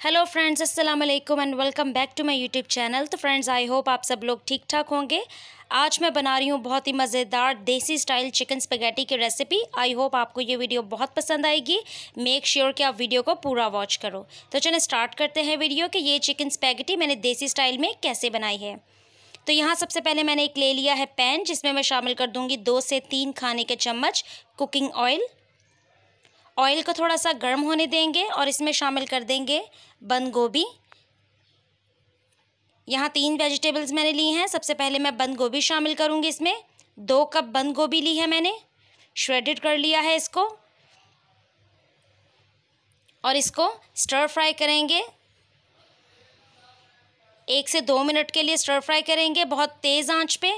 hello friends अस्सलाम वालेकुम and welcome back to my YouTube channel तो फ्रेंड्स आई होप आप सब लोग ठीक ठाक होंगे आज मैं बना रही हूँ बहुत ही मज़ेदार देसी स्टाइल चिकन स्पेगेटी की रेसिपी आई होप आपको ये वीडियो बहुत पसंद आएगी मेक श्योर sure कि आप वीडियो को पूरा वॉच करो तो चलिए स्टार्ट करते हैं वीडियो कि ये चिकन स्पेगेटी मैंने देसी स्टाइल में कैसे बनाई है तो यहाँ सबसे पहले मैंने एक ले लिया है पैन जिसमें मैं शामिल कर दूँगी दो से तीन खाने के चम्मच कुकिंग ऑयल ऑयल को थोड़ा सा गर्म होने देंगे और इसमें शामिल कर देंगे बंद गोभी यहाँ तीन वेजिटेबल्स मैंने ली हैं सबसे पहले मैं बंद गोभी शामिल करूँगी इसमें दो कप बंद गोभी ली है मैंने श्रेडिड कर लिया है इसको और इसको स्टर फ्राई करेंगे एक से दो मिनट के लिए स्टर फ्राई करेंगे बहुत तेज़ आंच पे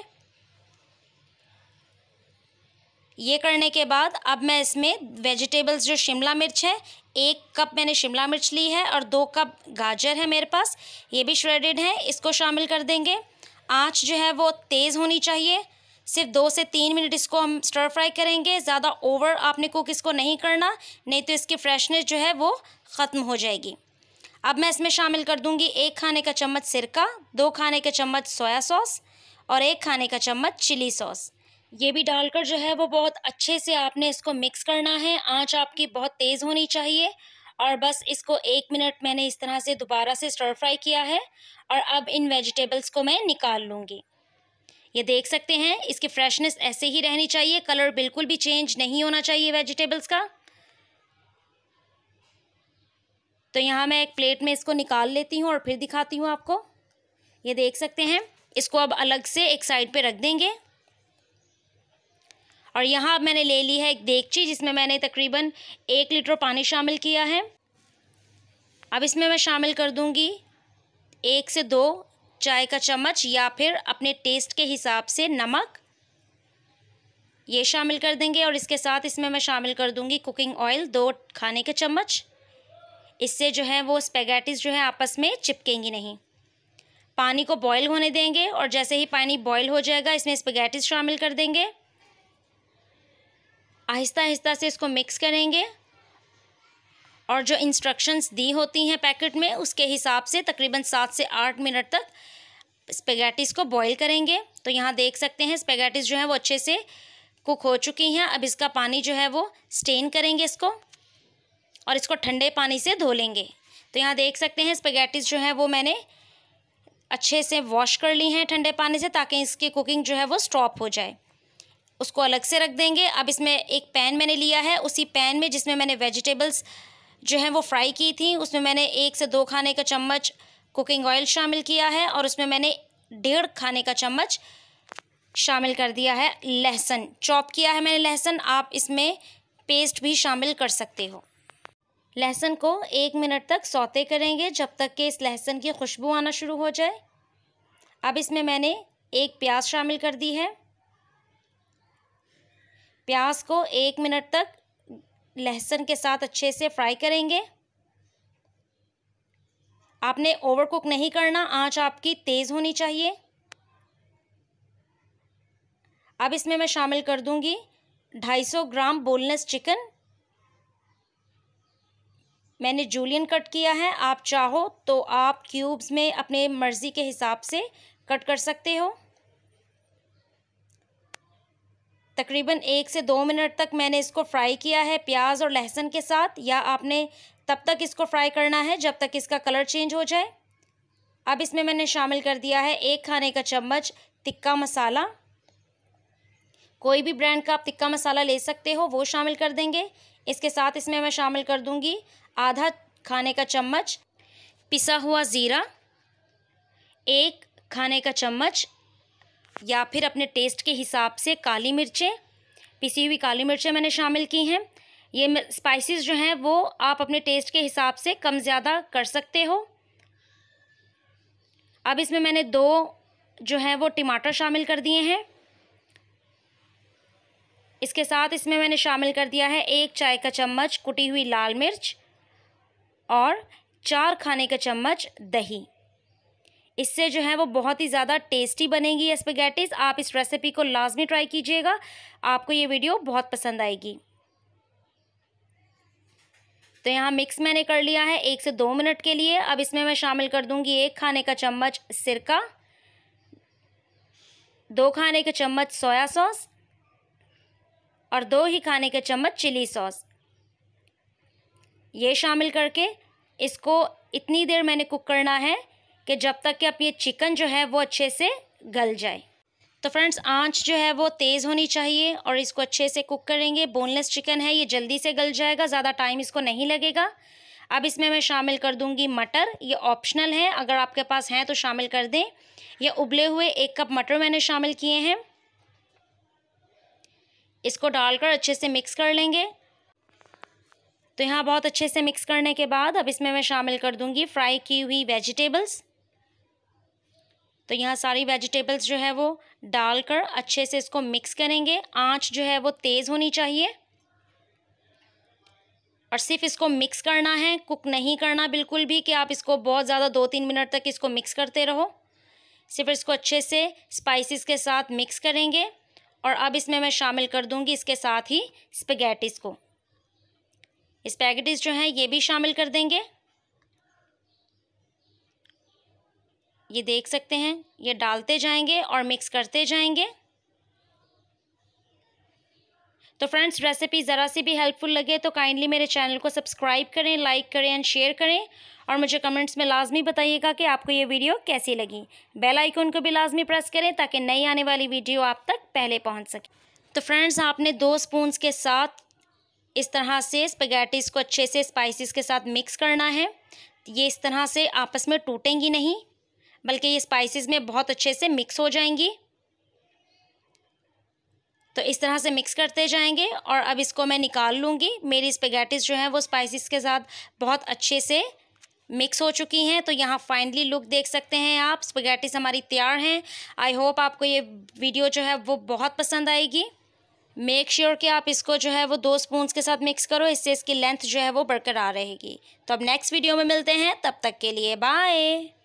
ये करने के बाद अब मैं इसमें वेजिटेबल्स जो शिमला मिर्च है एक कप मैंने शिमला मिर्च ली है और दो कप गाजर है मेरे पास ये भी श्रेडेड है इसको शामिल कर देंगे आँच जो है वो तेज़ होनी चाहिए सिर्फ दो से तीन मिनट इसको हम स्टर फ्राई करेंगे ज़्यादा ओवर आपने कुक इसको नहीं करना नहीं तो इसकी फ्रेशनेस जो है वो ख़त्म हो जाएगी अब मैं इसमें शामिल कर दूंगी एक खाने का चम्मच सिरका दो खाने का चम्मच सोया सॉस और एक खाने का चम्मच चिली सॉस ये भी डालकर जो है वो बहुत अच्छे से आपने इसको मिक्स करना है आँच आपकी बहुत तेज़ होनी चाहिए और बस इसको एक मिनट मैंने इस तरह से दोबारा से स्टर फ्राई किया है और अब इन वेजिटेबल्स को मैं निकाल लूँगी ये देख सकते हैं इसकी फ्रेशनेस ऐसे ही रहनी चाहिए कलर बिल्कुल भी चेंज नहीं होना चाहिए वेजिटेबल्स का तो यहाँ मैं एक प्लेट में इसको निकाल लेती हूँ और फिर दिखाती हूँ आपको ये देख सकते हैं इसको अब अलग से एक साइड पे रख देंगे और यहाँ अब मैंने ले ली है एक देगची जिसमें मैंने तकरीबन एक लीटर पानी शामिल किया है अब इसमें मैं शामिल कर दूँगी एक से दो चाय का चम्मच या फिर अपने टेस्ट के हिसाब से नमक ये शामिल कर देंगे और इसके साथ इसमें मैं शामिल कर दूँगी कुकिंग ऑयल दो खाने के चम्मच इससे जो है वो स्पेगेटिस जो है आपस में चिपकेंगी नहीं पानी को बॉयल होने देंगे और जैसे ही पानी बॉयल हो जाएगा इसमें स्पेगेटिस शामिल कर देंगे आहिस्ता आहिस्ता से इसको मिक्स करेंगे और जो इंस्ट्रक्शंस दी होती हैं पैकेट में उसके हिसाब से तकरीबन सात से आठ मिनट तक स्पेगेटिस को बॉयल करेंगे तो यहाँ देख सकते हैं स्पेगेटिस जो है वो अच्छे से कुक हो चुकी हैं अब इसका पानी जो है वो स्टेन करेंगे इसको और इसको ठंडे पानी से धो लेंगे तो यहाँ देख सकते हैं स्पेगेटिस जो है वो मैंने अच्छे से वॉश कर ली हैं ठंडे पानी से ताकि इसकी कुकिंग जो है वो स्टॉप हो जाए उसको अलग से रख देंगे अब इसमें एक पैन मैंने लिया है उसी पैन में जिसमें मैंने वेजिटेबल्स जो हैं वो फ्राई की थी उसमें मैंने एक से दो खाने का चम्मच कुकिंग ऑयल शामिल किया है और उसमें मैंने डेढ़ खाने का चम्मच शामिल कर दिया है लहसुन चॉप किया है मैंने लहसुन आप इसमें पेस्ट भी शामिल कर सकते हो लहसुन को एक मिनट तक सौते करेंगे जब तक कि इस लहसुन की खुशबू आना शुरू हो जाए अब इसमें मैंने एक प्याज शामिल कर दी है प्याज को एक मिनट तक लहसुन के साथ अच्छे से फ्राई करेंगे आपने ओवर कुक नहीं करना आंच आपकी तेज़ होनी चाहिए अब इसमें मैं शामिल कर दूंगी 250 ग्राम बोनलेस चिकन मैंने जूलियन कट किया है आप चाहो तो आप क्यूब्स में अपने मर्ज़ी के हिसाब से कट कर सकते हो तकरीबन एक से दो मिनट तक मैंने इसको फ्राई किया है प्याज और लहसुन के साथ या आपने तब तक इसको फ्राई करना है जब तक इसका कलर चेंज हो जाए अब इसमें मैंने शामिल कर दिया है एक खाने का चम्मच तिक्का मसाला कोई भी ब्रांड का आप टिक्का मसाला ले सकते हो वो शामिल कर देंगे इसके साथ इसमें मैं शामिल कर दूंगी आधा खाने का चम्मच पिसा हुआ ज़ीरा एक खाने का चम्मच या फिर अपने टेस्ट के हिसाब से काली मिर्चें पिसी हुई काली मिर्चें मैंने शामिल की हैं ये स्पाइसेस जो हैं वो आप अपने टेस्ट के हिसाब से कम ज़्यादा कर सकते हो अब इसमें मैंने दो जो हैं वो टमाटर शामिल कर दिए हैं इसके साथ इसमें मैंने शामिल कर दिया है एक चाय का चम्मच कुटी हुई लाल मिर्च और चार खाने का चम्मच दही इससे जो है वो बहुत ही ज़्यादा टेस्टी बनेगी स्पेगेटिस आप इस रेसिपी को लाजमी ट्राई कीजिएगा आपको ये वीडियो बहुत पसंद आएगी तो यहाँ मिक्स मैंने कर लिया है एक से दो मिनट के लिए अब इसमें मैं शामिल कर दूंगी एक खाने का चम्मच सिरका दो खाने के चम्मच सोया सॉस और दो ही खाने के चम्मच चिली सॉस ये शामिल करके इसको इतनी देर मैंने कुक करना है कि जब तक कि आप ये चिकन जो है वो अच्छे से गल जाए तो फ्रेंड्स आंच जो है वो तेज़ होनी चाहिए और इसको अच्छे से कुक करेंगे बोनलेस चिकन है ये जल्दी से गल जाएगा ज़्यादा टाइम इसको नहीं लगेगा अब इसमें मैं शामिल कर दूंगी मटर ये ऑप्शनल है अगर आपके पास हैं तो शामिल कर दें यह उबले हुए एक कप मटर मैंने शामिल किए हैं इसको डालकर अच्छे से मिक्स कर लेंगे तो यहाँ बहुत अच्छे से मिक्स करने के बाद अब इसमें मैं शामिल कर दूँगी फ्राई की हुई वेजिटेबल्स तो यहाँ सारी वेजिटेबल्स जो है वो डालकर अच्छे से इसको मिक्स करेंगे आँच जो है वो तेज़ होनी चाहिए और सिर्फ इसको मिक्स करना है कुक नहीं करना बिल्कुल भी कि आप इसको बहुत ज़्यादा दो तीन मिनट तक इसको मिक्स करते रहो सिर्फ इसको अच्छे से स्पाइसेस के साथ मिक्स करेंगे और अब इसमें मैं शामिल कर दूंगी इसके साथ ही स्पेगेटिस को स्पेगेटिस जो हैं ये भी शामिल कर देंगे ये देख सकते हैं ये डालते जाएंगे और मिक्स करते जाएंगे तो फ्रेंड्स रेसिपी ज़रा सी भी हेल्पफुल लगे तो काइंडली मेरे चैनल को सब्सक्राइब करें लाइक करें एंड शेयर करें और मुझे कमेंट्स में लाजमी बताइएगा कि आपको ये वीडियो कैसी लगी बेल आइकन को भी लाजमी प्रेस करें ताकि नई आने वाली वीडियो आप तक पहले पहुँच सके तो फ्रेंड्स आपने दो स्पून के साथ इस तरह से स्पेगेटिस को अच्छे से स्पाइसिस के साथ मिक्स करना है ये इस तरह से आपस में टूटेंगी नहीं बल्कि ये स्पाइसिस में बहुत अच्छे से मिक्स हो जाएंगी तो इस तरह से मिक्स करते जाएंगे और अब इसको मैं निकाल लूँगी मेरी स्पेगेटिस जो है वो स्पाइसिस के साथ बहुत अच्छे से मिक्स हो चुकी हैं तो यहाँ फाइनली लुक देख सकते हैं आप स्पेगेटिस हमारी तैयार हैं आई होप आपको ये वीडियो जो है वो बहुत पसंद आएगी मेक श्योर sure कि आप इसको जो है वो दो स्पून के साथ मिक्स करो इससे इसकी लेंथ जो है वो बरकरार रहेगी तो अब नेक्स्ट वीडियो में मिलते हैं तब तक के लिए बाय